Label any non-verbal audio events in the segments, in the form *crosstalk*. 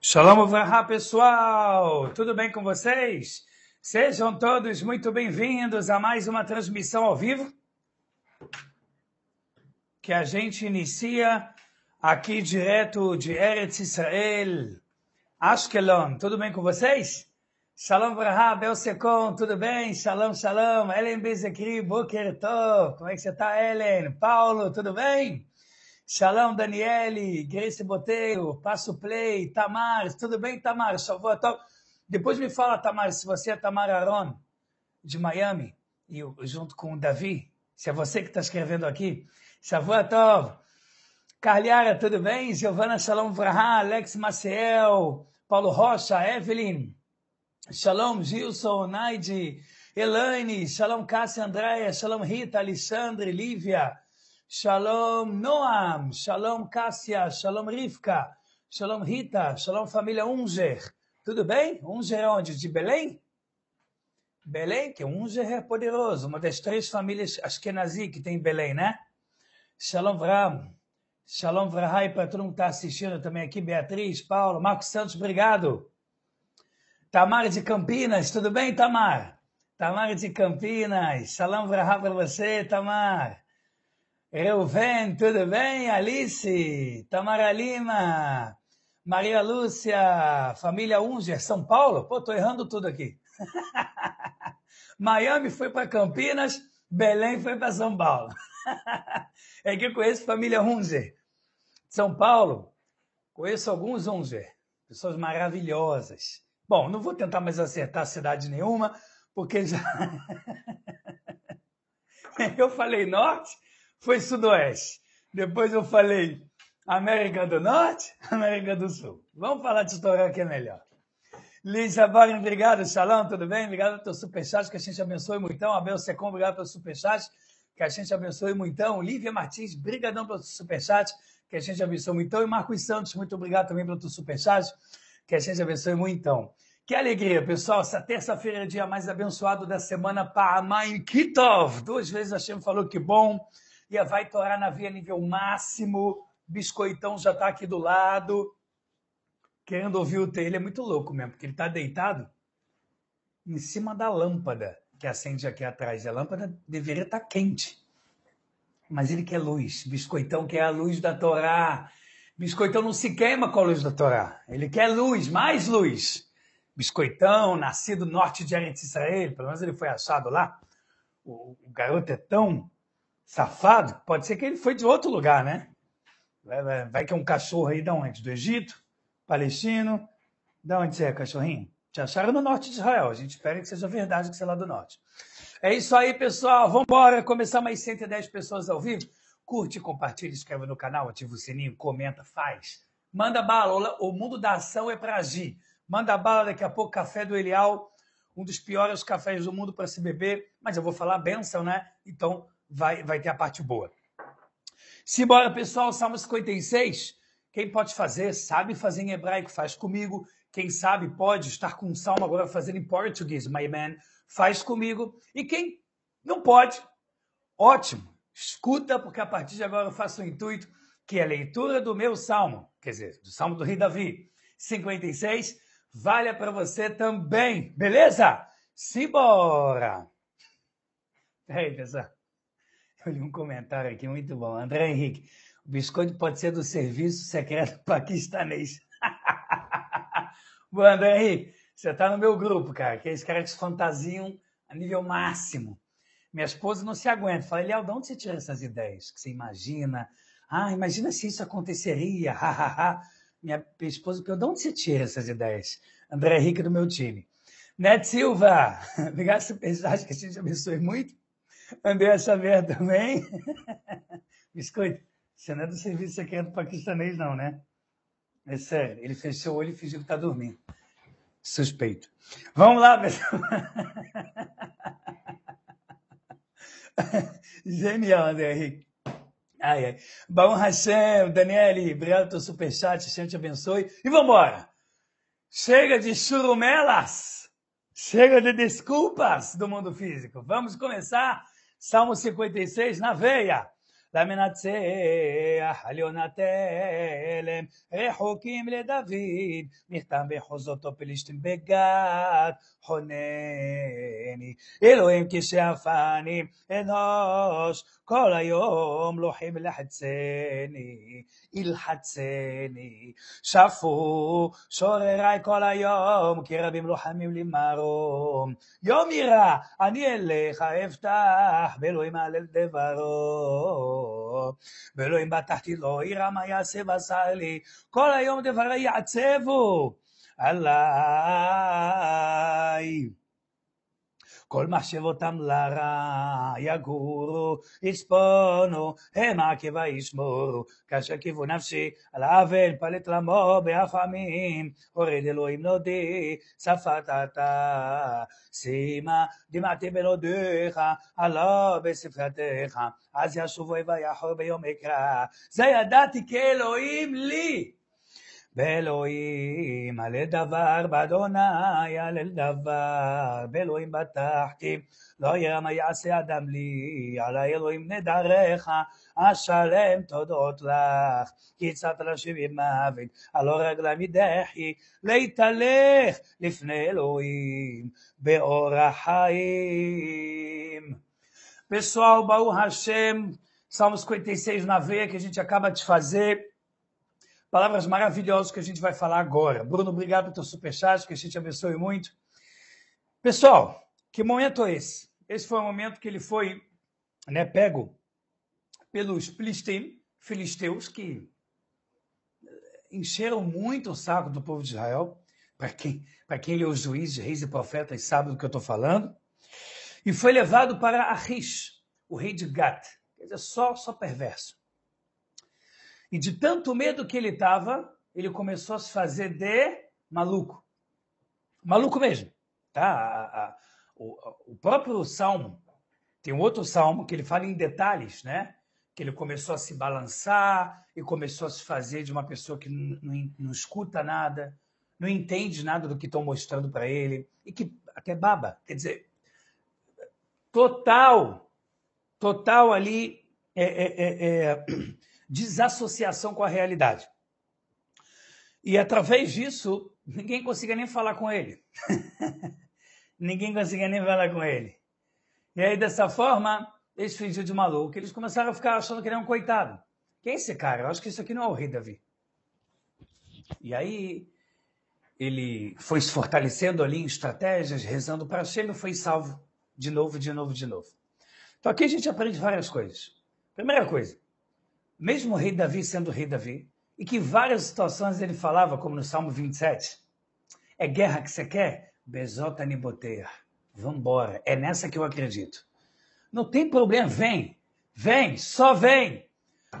Shalom Varra, pessoal! Tudo bem com vocês? Sejam todos muito bem-vindos a mais uma transmissão ao vivo que a gente inicia aqui direto de Eretz Israel, Ashkelon. Tudo bem com vocês? Shalom Bel Belsekon, tudo bem? Shalom, shalom. Ellen Bezekri, Boker Tov. Como é que você está, Ellen? Paulo, tudo bem? Shalom, Daniele, Grace Boteiro, Passo Play, Tamar, tudo bem, Tamar? Então, depois me fala, Tamar, se você é Tamar Aron, de Miami, e eu, junto com o Davi, se é você que está escrevendo aqui. Shavua Tov. Então, Carliara, tudo bem? Giovana Shalom Vraha, Alex Maciel, Paulo Rocha, Evelyn. Shalom, Gilson, Naide, Elaine, Shalom Cássia Andréia, Shalom Rita, Alexandre, Lívia. Shalom Noam, Shalom Cássia, Shalom Rivka, Shalom Rita, Shalom família Unger. Tudo bem? Unger é onde? De Belém? Belém, que Unger é poderoso, uma das três famílias Ashkenazi que tem em Belém, né? Shalom Vram, Shalom Vrahai para todo mundo que está assistindo também aqui, Beatriz, Paulo, Marcos Santos, obrigado. Tamar de Campinas, tudo bem, Tamar? Tamar de Campinas, Shalom Vrahai para você, Tamar. Reuven, tudo bem? Alice, Tamara Lima, Maria Lúcia, família Unger, São Paulo. Pô, tô errando tudo aqui. *laughs* Miami foi para Campinas, Belém foi para São Paulo. *laughs* é que eu conheço família Unger. São Paulo, conheço alguns Unger, pessoas maravilhosas. Bom, não vou tentar mais acertar cidade nenhuma, porque já. *laughs* eu falei norte, foi Sudoeste. Depois eu falei América do Norte, *laughs* América do Sul. Vamos falar de Torá que é melhor. Liz Abarin, obrigado. Shalom, tudo bem? Obrigado pelo superchat, que a gente abençoe muito. Abel Secom, obrigado pelo superchat, que a gente abençoe muito. Lívia Martins, brigadão pelo superchat, que a gente abençoe muito. E Marcos Santos, muito obrigado também pelo superchat, que a gente abençoe muito. Que alegria, pessoal. Essa terça-feira é o dia mais abençoado da semana para a Mãe Kitov. Duas vezes a Shem falou que bom e vai torar na Via nível máximo. Biscoitão já está aqui do lado. Querendo ouvir o ele é muito louco mesmo, porque ele está deitado em cima da lâmpada que acende aqui atrás. A lâmpada deveria estar tá quente. Mas ele quer luz. Biscoitão quer a luz da Torá. Biscoitão não se queima com a luz da Torá. Ele quer luz, mais luz. Biscoitão, nascido norte de Eretz Israel, pelo menos ele foi achado lá. o garoto é tão safado, pode ser que ele foi de outro lugar, né? Vai, que é um cachorro aí de onde? Do Egito? Palestino? De onde você é, cachorrinho? Te acharam no norte de Israel. A gente espera que seja verdade que você é lá do norte. É isso aí, pessoal. Vamos embora. Começar mais 110 pessoas ao vivo. Curte, compartilha, inscreve no canal, ativa o sininho, comenta, faz. Manda bala. O mundo da ação é para agir. Manda bala. Daqui a pouco, Café do Elial. Um dos piores cafés do mundo para se beber. Mas eu vou falar benção, né? Então, vai, vai ter a parte boa. Simbora, pessoal, Salmo 56. Quem pode fazer, sabe fazer em hebraico, faz comigo. Quem sabe, pode estar com um salmo agora fazendo em português, my man, faz comigo. E quem não pode, ótimo, escuta, porque a partir de agora eu faço o intuito que é a leitura do meu salmo, quer dizer, do salmo do rei Davi, 56, valha para você também, beleza? Simbora! *laughs* É aí, pessoal. Eu li um comentário aqui muito bom. André Henrique, o biscoito pode ser do serviço secreto *laughs* paquistanês. bom, André Henrique, você está no meu grupo, cara, que é esse cara que se fantasiam a nível máximo. Minha esposa não se aguenta. Fala, Léo, de onde você tira essas ideias que você imagina? Ah, imagina se isso aconteceria, Minha esposa de onde você tira essas ideias? André Henrique do meu time. Neto Silva, *laughs* obrigado, super, acho que a gente abençoe muito. Andei essa merda, também. *laughs* Biscoito, você não é do serviço secreto é paquistanês, não, né? É sério, ele fechou o olho e fingiu que tá dormindo. Suspeito. Vamos lá, pessoal. *laughs* Genial, André Henrique. Ai, ai. Baum Hashem, Daniele, obrigado pelo teu superchat, Senhor te abençoe. E vambora! Chega de churumelas! Chega de desculpas do mundo físico. Vamos começar Salmo 56, na veia. למנצח על יונתלם, רחוקים לדוד, מכתם בחוזותו פלישתים בגת, חונני. אלוהים כשאפנים אנוש, כל היום לוחים לחצני, ילחצני. שפו שורריי כל היום, כי רבים לוחמים לי מרום. יום ירא, אני אליך אפתח, ואלוהים אהלל דברו. ואלוהים בטחתי לו, לא ירא מה יעשה ועשה לי, כל היום דברי יעצבו. עליי. כל מחשבותם לרע יגורו, יצפונו, הם עקבה ישמורו. כאשר קיוו נפשי על העוול, פלט למו ברחמים, הורד אלוהים נודי, שפת אתה. שימה דמעתי בנודיך, עלה בספרתך, אז ישובו ויחור ביום אקרא. זה ידעתי כאלוהים לי. באלוהים הלל דבר, באדוני הלל דבר, באלוהים בטחתי, לא ירא מה יעשה אדם לי, על האלוהים נדרך, אשלם תודות לך, כי צאת לשבעים מוות, הלא רגלה מדחי, להתהלך לפני אלוהים, באור החיים. Pessoal, ברוך השם, Salmos 56 na נביא, que a gente palavras maravilhosas que a gente vai falar agora. Bruno, obrigado pelo teu superchat, que a gente abençoe muito. Pessoal, que momento é esse? Esse foi o momento que ele foi né, pego pelos filisteus, que encheram muito o saco do povo de Israel. Para quem, pra quem lê é os juízes, reis e profetas, sabe do que eu estou falando. E foi levado para Aris, o rei de Gat. Quer dizer, só, só perverso. E de tanto medo que ele estava, ele começou a se fazer de maluco. Maluco mesmo. Tá? A, a, o, o, próprio salmo, tem um outro salmo que ele fala em detalhes, né? Que ele começou a se balançar e começou a se fazer de uma pessoa que não, não, não escuta nada, não entende nada do que estão mostrando para ele e que até baba. Quer dizer, total, total ali. É, é, é, é desassociação com a realidade. E através disso, ninguém conseguia nem falar com ele. *laughs* ninguém conseguia nem falar com ele. E aí, dessa forma, eles fingiam de maluco. Eles começaram a ficar achando que ele é um coitado. Quem é esse cara? Eu acho que isso aqui não é o rei Davi. E aí, ele foi se fortalecendo ali em estratégias, rezando para Shem foi salvo. De novo, de novo, de novo. Então aqui a gente aprende várias coisas. Primeira coisa, mesmo o rei Davi sendo o rei Davi, e que várias situações ele falava, como no Salmo 27, é guerra que você quer? Bezota niboteia. Vambora. É nessa que eu acredito. Não tem problema, vem. Vem, só vem.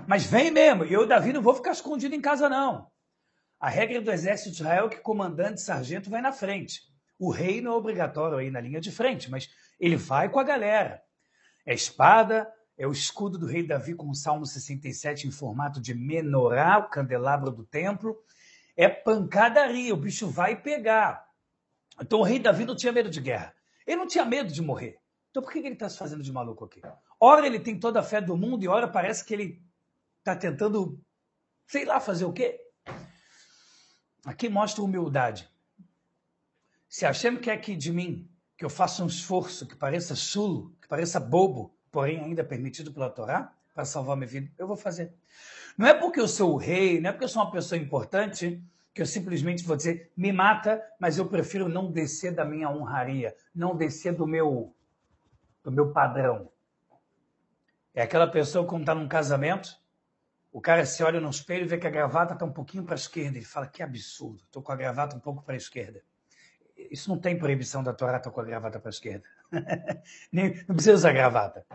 Mas vem mesmo. E eu Davi não vou ficar escondido em casa, não. A regra do exército de Israel é que comandante sargento vai na frente. O rei não é obrigatório aí na linha de frente, mas ele vai com a galera. É espada, é o escudo do rei Davi com o Salmo 67 em formato de menorá, o candelabro do templo. É pancadaria, o bicho vai pegar. Então o rei Davi não tinha medo de guerra. Ele não tinha medo de morrer. Então por que ele está se fazendo de maluco aqui? Ora ele tem toda a fé do mundo e ora parece que ele está tentando, sei lá, fazer o quê? Aqui mostra humildade. Se Hashem quer que de mim, que eu faça um esforço, que pareça chulo, que pareça bobo, porém ainda permitido pela Torá, para salvar minha vida, eu vou fazer. Não é porque eu sou o rei, não é porque eu sou uma pessoa importante, que eu simplesmente vou dizer, me mata, mas eu prefiro não descer da minha honraria, não descer do meu, do meu padrão. É aquela pessoa quando está num casamento, o cara se olha no espelho e vê que a gravata está um pouquinho para a esquerda. Ele fala, que absurdo, estou com a gravata um pouco para a esquerda isso não tem proibição da Torá com a gravata para a esquerda. *laughs* não precisa usar gravata.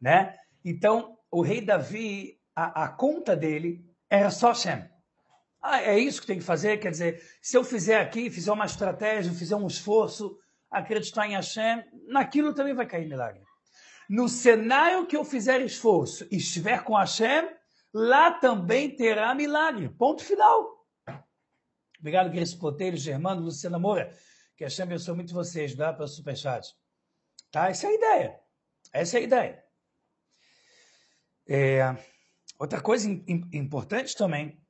Né? Então, o rei Davi, a, a conta dele era só Shem. Ah, é isso que tem que fazer? Quer dizer, se eu fizer aqui, fizer uma estratégia, fizer um esforço, acreditar em Hashem, naquilo também vai cair milagre. No cenário que eu fizer esforço e estiver com Hashem, lá também terá milagre. Ponto final. Obrigado, Grace Poteiro, Germano, Luciana Moura. Que a Shem abençoe muito vocês. Dá para o superchat. Tá? Essa é a ideia. Essa é a ideia. É, outra coisa importante também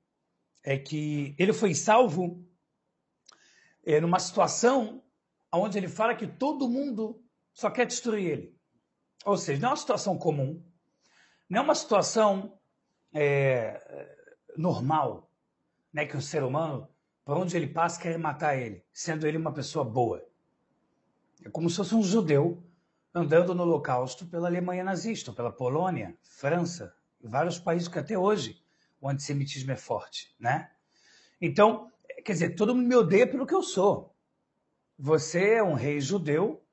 é que ele foi salvo é, numa situação onde ele fala que todo mundo só quer destruir ele. Ou seja, não é uma situação comum, não é uma situação é, normal, né, que o ser humano por onde ele passa, querem matar ele, sendo ele uma pessoa boa. É como se fosse um judeu andando no Holocausto pela Alemanha nazista, pela Polônia, França, vários países que até hoje o antissemitismo é forte, né? Então, quer dizer, todo mundo me odeia pelo que eu sou. Você é um rei judeu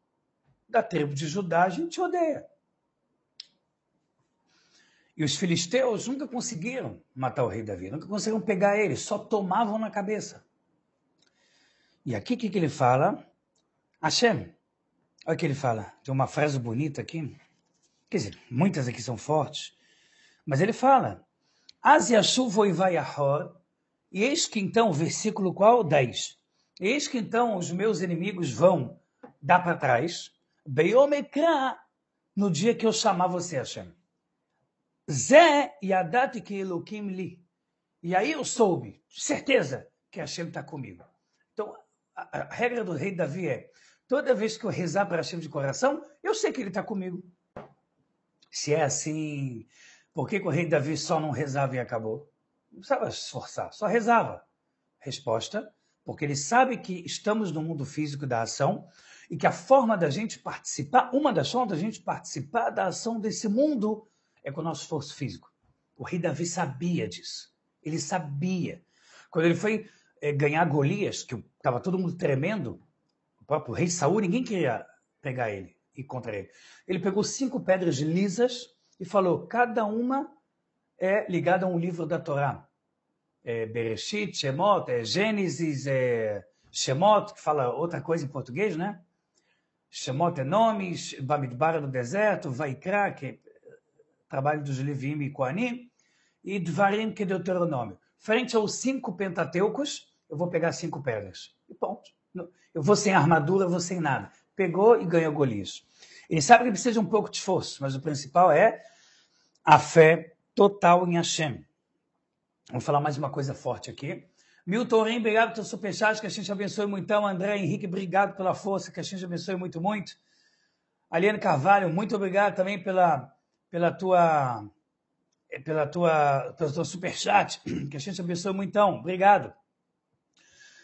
da tribo de Judá, a gente te odeia. E os filisteus nunca conseguiram matar o rei Davi, nunca conseguiram pegar ele, só tomavam na cabeça. E aqui o que, que ele fala? Hashem. Olha o que ele fala. Tem uma frase bonita aqui. Quer dizer, muitas aqui são fortes. Mas ele fala. As E eis que então, versículo qual? 10. Eis que então os meus inimigos vão dar para trás. Beyomekra. No dia que eu chamar você, Hashem. Zé Yadati que elokim li. E aí eu soube, certeza, que Hashem está comigo. Então, a regra do rei Davi é: toda vez que eu rezar para Hashem de coração, eu sei que ele está comigo. Se é assim, por que, que o rei Davi só não rezava e acabou? Não precisava esforçar, só rezava. Resposta: porque ele sabe que estamos no mundo físico da ação e que a forma da gente participar, uma das formas da gente participar da ação desse mundo é com o nosso esforço físico. O rei Davi sabia disso. Ele sabia. Quando ele foi é, ganhar Golias, que estava todo mundo tremendo, o próprio rei Saul, ninguém queria pegar ele e contra ele. Ele pegou cinco pedras lisas e falou: cada uma é ligada a um livro da Torá. É Bereshit, Shemot, é Gênesis, é Shemot, que fala outra coisa em português, né? Shemot é nomes, Bamidbar no é deserto, Vaikra, que é trabalho dos Levim e Koanim, e Dvarim, que é Deuteronômio frente aos cinco pentateucos, eu vou pegar cinco pedras. E ponto. Eu vou sem armadura, eu vou sem nada. Pegou e ganhou Golias. Ele sabe que precisa de um pouco de esforço, mas o principal é a fé total em Hashem. Vou falar mais uma coisa forte aqui. Milton Ren, obrigado pelo superchat, que a gente abençoe muito. André Henrique, obrigado pela força, que a gente abençoe muito, muito. Aliane Carvalho, muito obrigado também pela, pela tua é pela tua, pelo teu superchat, *clears throat* que a gente abençoe muito. Então, obrigado.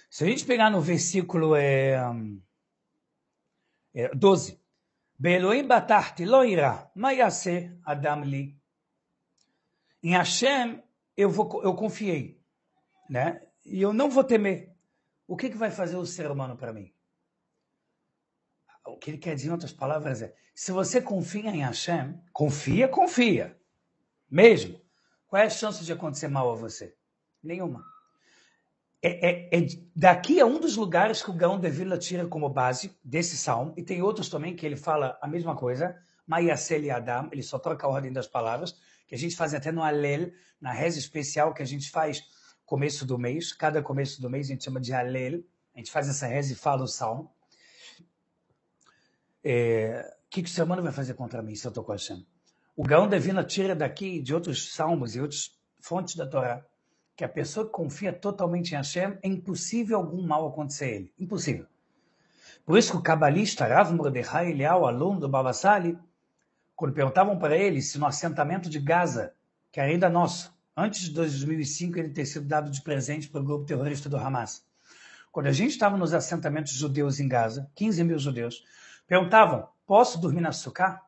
Se a gente pegar no versículo é, hum, é, 12, Beloim batarti loira, maiase adam li. Em Hashem eu, vou, eu confiei, né? E eu não vou temer. O que, que vai fazer o ser humano para mim? O que ele quer dizer em outras palavras é, se você confia em Hashem, confia, confia mesmo, qual é a chance de acontecer mal a você? Nenhuma. É, é, é, daqui é um dos lugares que o Gaon de Vila tira como base desse salmo, e tem outros também que ele fala a mesma coisa, Maiasel e Adam, ele só troca a ordem das palavras, que a gente faz até no Alel, na reza especial que a gente faz começo do mês, cada começo do mês a gente chama de Alel, a gente faz essa reza e fala o salmo. O é, que, que o ser humano vai fazer contra mim se eu estou com a chama? O Gaon Devina tira daqui de outros salmos e outras fontes da Torá que a pessoa que confia totalmente em Hashem é impossível algum mal acontecer a ele. Impossível. Por isso que o cabalista Rav Mordechai Leal aluno do Baba quando perguntavam para ele se no assentamento de Gaza, que ainda é nosso, antes de 2005 ele ter sido dado de presente pelo grupo terrorista do Hamas, quando a gente estava nos assentamentos judeus em Gaza, 15 mil judeus, perguntavam, posso dormir na Sukkah?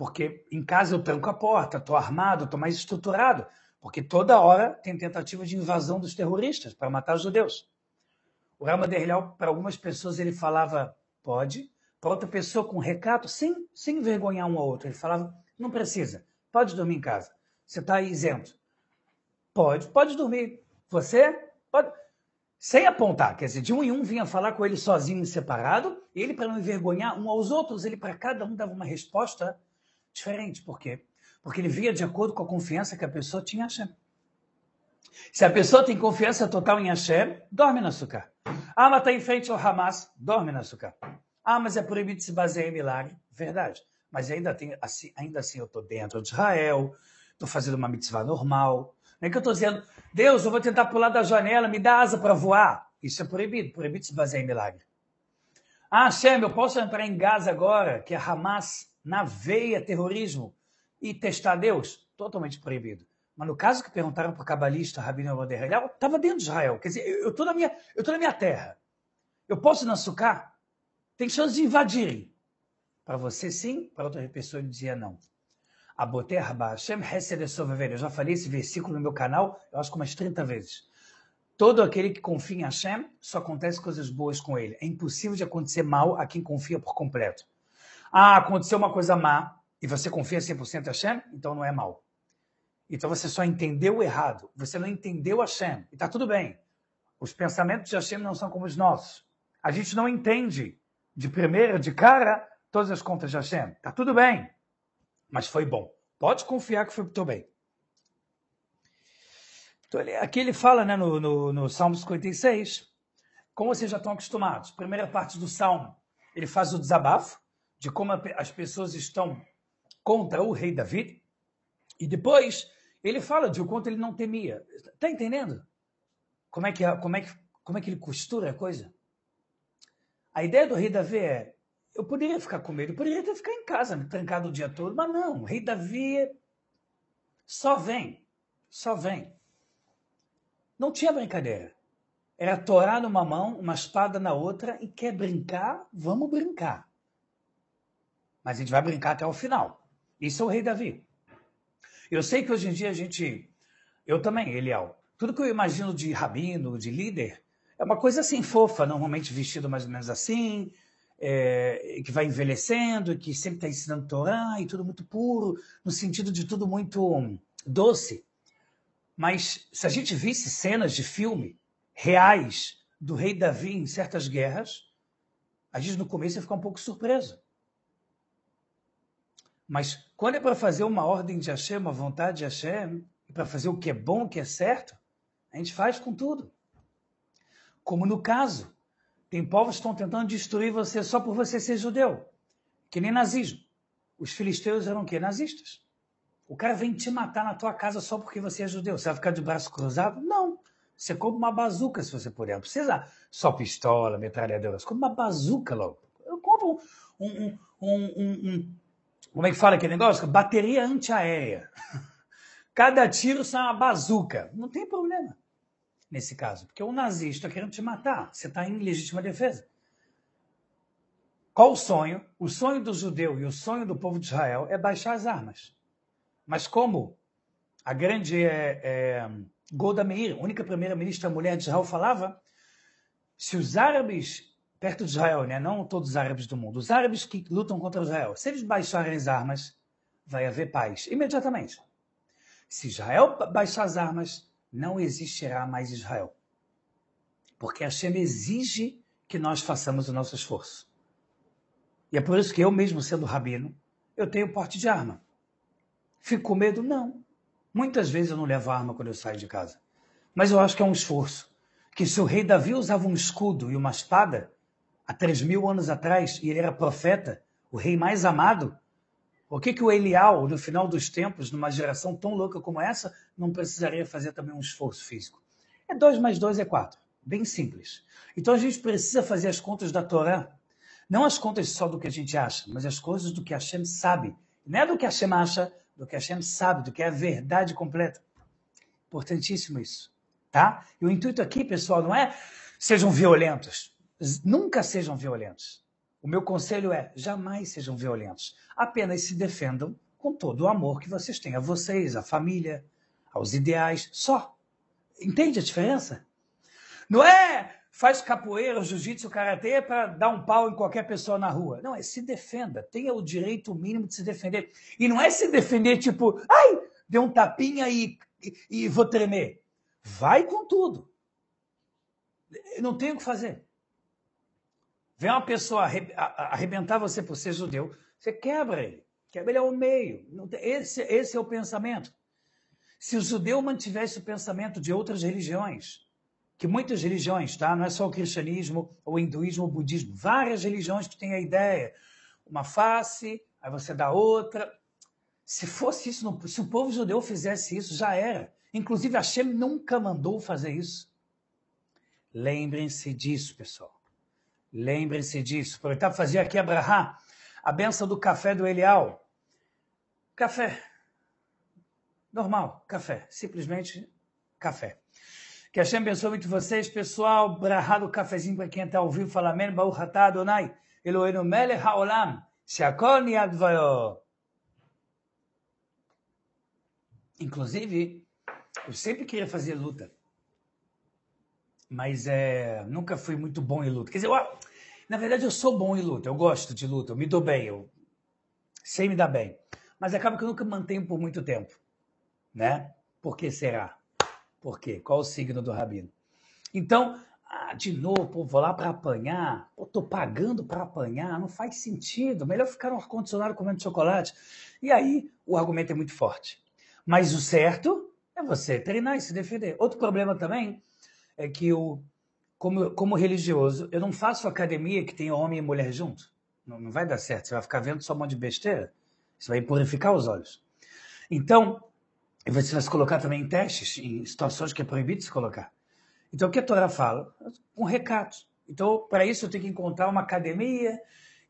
Porque em casa eu tranco a porta, estou armado, estou mais estruturado. Porque toda hora tem tentativa de invasão dos terroristas para matar os judeus. O Rama Derlial, para algumas pessoas, ele falava pode. Para outra pessoa, com recato, sem, sem envergonhar um ao outro. Ele falava, não precisa, pode dormir em casa. Você está isento. Pode, pode dormir. Você pode. Sem apontar, quer dizer, de um em um vinha falar com ele sozinho e separado, e ele, para não envergonhar um aos outros, ele para cada um dava uma resposta diferente. Por quê? Porque ele via de acordo com a confiança que a pessoa tinha em Hashem. Se a pessoa tem confiança total em Hashem, dorme na açúcar. Ah, mas está em frente ao Hamas, dorme na açúcar. Ah, mas é proibido se basear em milagre. Verdade. Mas ainda, tem, assim, ainda assim eu estou dentro de Israel, estou fazendo uma mitzvah normal. Não é que eu estou dizendo, Deus, eu vou tentar pular da janela, me dá asa para voar. Isso é proibido, proibido se basear em milagre. Ah, Hashem, eu posso entrar em Gaza agora, que é Hamas, na veia terrorismo e testar Deus? Totalmente proibido. Mas no caso que perguntaram para o cabalista Rabino Vanderlei, estava ah, dentro de Israel. Quer dizer, eu estou na, minha, eu na minha terra. Eu posso não açucar? Tem chance de invadirem. Para você sim, para outra pessoa ele dizia não. Aboter Hashem Eu já falei esse versículo no meu canal, eu acho que umas 30 vezes. Todo aquele que confia em Hashem, só acontece coisas boas com ele. É impossível de acontecer mal a quem confia por completo. Ah, aconteceu uma coisa má e você confia 100% em Hashem, então não é mal. Então você só entendeu errado. Você não entendeu Hashem. E está tudo bem. Os pensamentos de Hashem não são como os nossos. A gente não entende de primeira, de cara, todas as contas de Hashem. Está tudo bem. Mas foi bom. Pode confiar que foi muito bem. Então, ele, aqui ele fala né, no, no, no Salmo 56, como vocês já estão acostumados. Primeira parte do Salmo, ele faz o desabafo de como as pessoas estão contra o rei Davi. E depois ele fala de o quanto ele não temia. Está entendendo? Como é, que, como, é que, como é que ele costura a coisa? A ideia do rei Davi é: eu poderia ficar com medo, eu poderia até ficar em casa, me né, trancado o dia todo, mas não, o rei Davi só vem, só vem. Não tinha brincadeira. Era torar Torá numa mão, uma espada na outra, e quer brincar? Vamos brincar. Mas a gente vai brincar até o final. Isso é o rei Davi. Eu sei que hoje em dia a gente. Eu também, Eliel. É tudo que eu imagino de rabino, de líder, é uma coisa assim fofa, normalmente vestido mais ou menos assim, é, que vai envelhecendo, que sempre está ensinando Torá e tudo muito puro, no sentido de tudo muito doce. Mas se a gente visse cenas de filme reais do rei Davi em certas guerras, a gente no começo ia ficar um pouco surpresa. Mas quando é para fazer uma ordem de Hashem, uma vontade de Hashem, e para fazer o que é bom, o que é certo, a gente faz com tudo. Como no caso, tem povos que estão tentando destruir você só por você ser judeu, que nem nazismo. Os filisteus eram o quê? Nazistas. O cara vem te matar na tua casa só porque você é judeu. Você vai ficar de braço cruzado? Não. Você compra uma bazuca se você puder. Não precisa só pistola, metralhadora. Você compra uma bazuca logo. Eu compro um, um, um, um como é que fala aquele negócio? Bateria antiaérea. *laughs* Cada tiro sai uma bazuca. Não tem problema nesse caso, porque o nazista tá querendo te matar, você está em legítima defesa. Qual o sonho? O sonho do judeu e o sonho do povo de Israel é baixar as armas. Mas como a grande é, é, Golda Meir, única primeira-ministra mulher de Israel, falava, se os árabes perto de Israel, né? não todos os árabes do mundo, os árabes que lutam contra Israel, se eles baixarem as armas, vai haver paz imediatamente. Se Israel baixar as armas, não existirá mais Israel. Porque a Hashem exige que nós façamos o nosso esforço. E é por isso que eu mesmo sendo rabino, eu tenho porte de arma. Fico com medo? Não. Muitas vezes eu não levo arma quando eu saio de casa. Mas eu acho que é um esforço. Que se o rei Davi usava um escudo e uma espada, há três mil anos atrás, e ele era profeta, o rei mais amado, o que, que o Elial, no final dos tempos, numa geração tão louca como essa, não precisaria fazer também um esforço físico? É dois mais dois é quatro, Bem simples. Então a gente precisa fazer as contas da Torá. Não as contas só do que a gente acha, mas as coisas do que Hashem sabe. Não é do que Hashem acha, do que Hashem sabe, do que é a verdade completa. Importantíssimo isso. Tá? E o intuito aqui, pessoal, não é sejam violentos nunca sejam violentos. O meu conselho é: jamais sejam violentos. Apenas se defendam com todo o amor que vocês têm a vocês, à família, aos ideais, só. Entende a diferença? Não é faz capoeira, jiu-jitsu, karatê para dar um pau em qualquer pessoa na rua. Não, é se defenda. Tenha o direito mínimo de se defender. E não é se defender tipo, ai, deu um tapinha e, e, e vou tremer. Vai com tudo. Eu não tenho o que fazer. Vem uma pessoa arrebentar você por ser judeu, você quebra ele. Quebra ele ao meio. Esse, esse é o pensamento. Se o judeu mantivesse o pensamento de outras religiões, que muitas religiões, tá? Não é só o cristianismo, ou o hinduísmo, ou o budismo. Várias religiões que têm a ideia. Uma face, aí você dá outra. Se fosse isso, se o povo judeu fizesse isso, já era. Inclusive, Hashem nunca mandou fazer isso. Lembrem-se disso, pessoal. Lembrem-se disso. Aproveitar fazer aqui a brahá, a benção do café do Elial. Café. Normal, café. Simplesmente café. Que a Shem abençoe muito vocês, pessoal. Brahá do cafezinho para quem está ao vivo. Fala amém. Baruch atah Adonai. Eloheinu melech haolam. Shakol niyadvayo. Inclusive, eu sempre queria fazer luta mas é, nunca fui muito bom em luta. Quer dizer, eu, na verdade eu sou bom em luta, eu gosto de luta, eu me dou bem, eu sei me dar bem. Mas acaba que eu nunca mantenho por muito tempo, né? Por que será? Por quê? Qual o signo do rabino? Então, ah, de novo, pô, vou lá para apanhar, pô, tô pagando para apanhar, não faz sentido, melhor ficar no ar-condicionado comendo chocolate. E aí o argumento é muito forte. Mas o certo é você treinar e se defender. Outro problema também é que eu, como, como religioso, eu não faço academia que tenha homem e mulher junto. Não, não vai dar certo. Você vai ficar vendo só um monte de besteira. Isso vai purificar os olhos. Então, você vai se colocar também em testes, em situações que é proibido se colocar. Então, o que a Torá fala? Um recato. Então, para isso, eu tenho que encontrar uma academia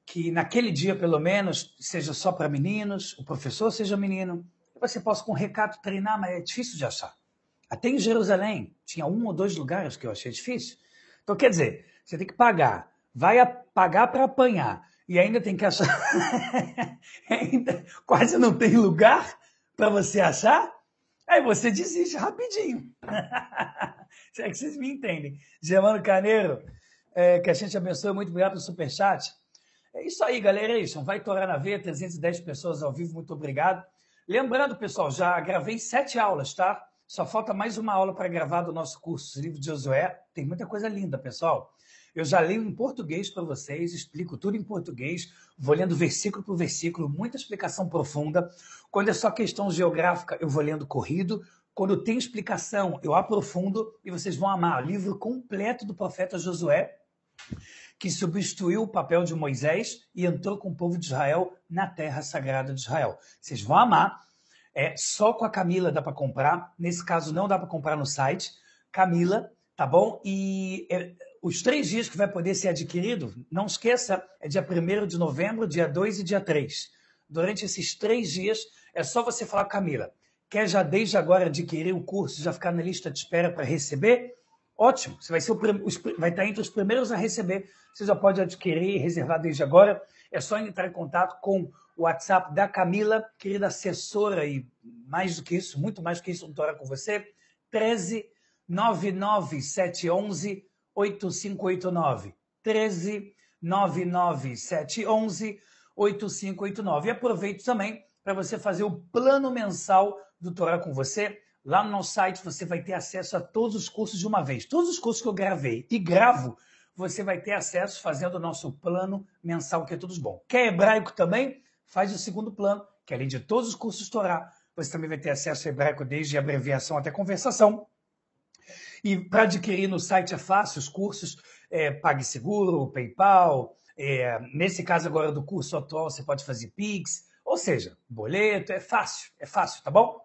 que, naquele dia, pelo menos, seja só para meninos, o professor seja menino, você possa, com recato, treinar, mas é difícil de achar. Até em Jerusalém, tinha um ou dois lugares que eu achei difícil. Então, quer dizer, você tem que pagar. Vai pagar para apanhar. E ainda tem que achar. *laughs* ainda quase não tem lugar para você achar. Aí você desiste rapidinho. *laughs* Será é que vocês me entendem? Germano Carneiro, é, que a gente abençoe. Muito obrigado pelo superchat. É isso aí, galera. É isso. Vai Torar na Veia, 310 pessoas ao vivo. Muito obrigado. Lembrando, pessoal, já gravei sete aulas, tá? Só falta mais uma aula para gravar do nosso curso Livro de Josué. Tem muita coisa linda, pessoal. Eu já leio em português para vocês, explico tudo em português, vou lendo versículo por versículo, muita explicação profunda. Quando é só questão geográfica, eu vou lendo corrido. Quando tem explicação, eu aprofundo e vocês vão amar. O livro completo do profeta Josué, que substituiu o papel de Moisés e entrou com o povo de Israel na terra sagrada de Israel. Vocês vão amar. É, só com a Camila dá para comprar. Nesse caso, não dá para comprar no site. Camila, tá bom? E é, os três dias que vai poder ser adquirido, não esqueça, é dia 1 de novembro, dia 2 e dia 3. Durante esses três dias, é só você falar com a Camila. Quer já desde agora adquirir o curso, já ficar na lista de espera para receber? Ótimo, você vai, ser o, os, vai estar tá entre os primeiros a receber. Você já pode adquirir e reservar desde agora. É só entrar em contato com o WhatsApp da Camila, querida assessora, e mais do que isso, muito mais do que isso, doutora, com você, 13 99711 8589. 13 99711 8589. E aproveito também para você fazer o plano mensal do Torá com você. Lá no nosso site você vai ter acesso a todos os cursos de uma vez. Todos os cursos que eu gravei e gravo, você vai ter acesso fazendo o nosso plano mensal, que é tudo bom. Quer hebraico também? faz o segundo plano, que além de todos os cursos Torá, você também vai ter acesso a hebraico desde abreviação até conversação. E para adquirir no site é fácil os cursos é, PagSeguro, PayPal. É, nesse caso agora do curso atual, você pode fazer Pix, ou seja, boleto, é fácil, é fácil, tá bom?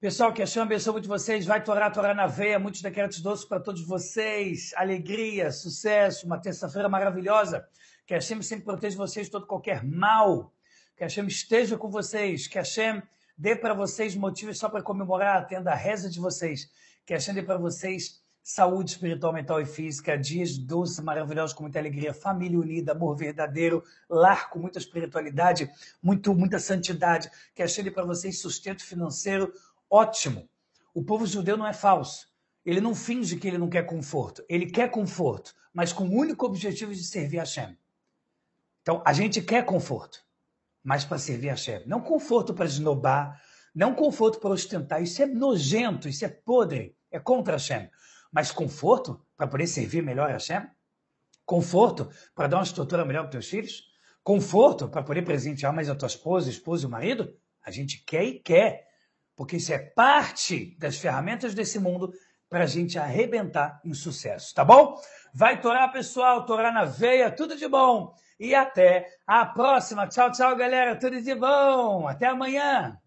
Pessoal, que a Shem abençoe muito vocês, vai torar, torar na veia, muitos decretos doces para todos vocês, alegria, sucesso, uma terça-feira maravilhosa, que a Shem sempre proteja vocês de todo qualquer mal, que Hashem esteja com vocês, que Hashem dê para vocês motivos só para comemorar, atenda a reza de vocês, que Hashem dê para vocês saúde espiritual, mental e física, dias doces, maravilhosos, com muita alegria, família unida, amor verdadeiro, lar com muita espiritualidade, muito, muita santidade, que Hashem dê para vocês sustento financeiro ótimo. O povo judeu não é falso. Ele não finge que ele não quer conforto. Ele quer conforto, mas com o único objetivo de servir a Hashem. Então, a gente quer conforto mas para servir a chefe. Não conforto para esnobar, não conforto para ostentar. Isso é nojento, isso é podre, é contra a Hashem. Mas conforto para poder servir melhor a Hashem? Conforto para dar uma estrutura melhor para os teus filhos? Conforto para poder presentear mais a tua esposa, esposa e o marido? A gente quer e quer, porque isso é parte das ferramentas desse mundo para a gente arrebentar em sucesso, tá bom? Vai torar, pessoal, torar na veia, tudo de bom e até a próxima. Tchau, tchau, galera. Tudo de bom. Até amanhã.